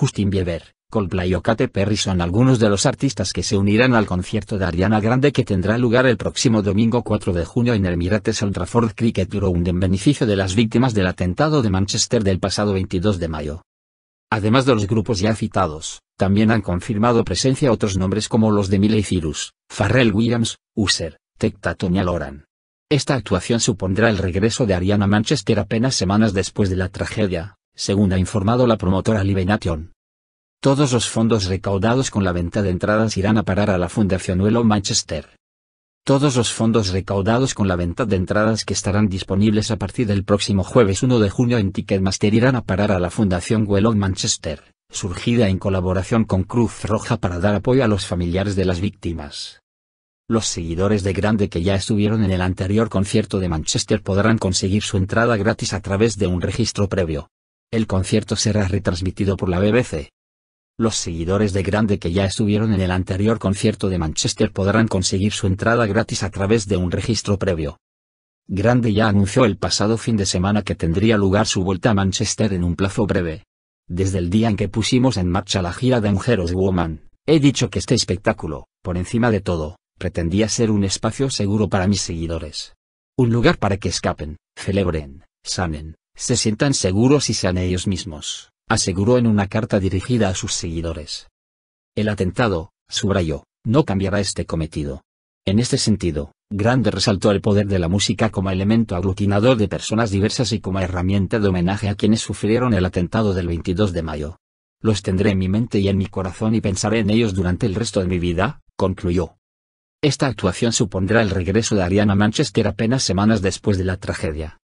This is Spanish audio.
Justin Bieber, Coldplay y Kate Perry son algunos de los artistas que se unirán al concierto de Ariana Grande que tendrá lugar el próximo domingo 4 de junio en el Mirates Old Trafford Cricket Ground en beneficio de las víctimas del atentado de Manchester del pasado 22 de mayo. Además de los grupos ya citados, también han confirmado presencia otros nombres como los de Miley Cyrus, Pharrell Williams, User, Tecta Tonya Loran. Esta actuación supondrá el regreso de Ariana Manchester apenas semanas después de la tragedia, según ha informado la promotora Live Nation. Todos los fondos recaudados con la venta de entradas irán a parar a la Fundación Huelo Manchester. Todos los fondos recaudados con la venta de entradas que estarán disponibles a partir del próximo jueves 1 de junio en Ticketmaster irán a parar a la Fundación Huelo Manchester, surgida en colaboración con Cruz Roja para dar apoyo a los familiares de las víctimas. Los seguidores de Grande que ya estuvieron en el anterior concierto de Manchester podrán conseguir su entrada gratis a través de un registro previo, el concierto será retransmitido por la BBC. Los seguidores de Grande que ya estuvieron en el anterior concierto de Manchester podrán conseguir su entrada gratis a través de un registro previo. Grande ya anunció el pasado fin de semana que tendría lugar su vuelta a Manchester en un plazo breve. Desde el día en que pusimos en marcha la gira de Angeros Woman, he dicho que este espectáculo, por encima de todo, pretendía ser un espacio seguro para mis seguidores. Un lugar para que escapen, celebren, sanen, se sientan seguros y sean ellos mismos, aseguró en una carta dirigida a sus seguidores. El atentado, subrayó, no cambiará este cometido. En este sentido, Grande resaltó el poder de la música como elemento aglutinador de personas diversas y como herramienta de homenaje a quienes sufrieron el atentado del 22 de mayo. Los tendré en mi mente y en mi corazón y pensaré en ellos durante el resto de mi vida, concluyó. Esta actuación supondrá el regreso de Ariana Manchester apenas semanas después de la tragedia.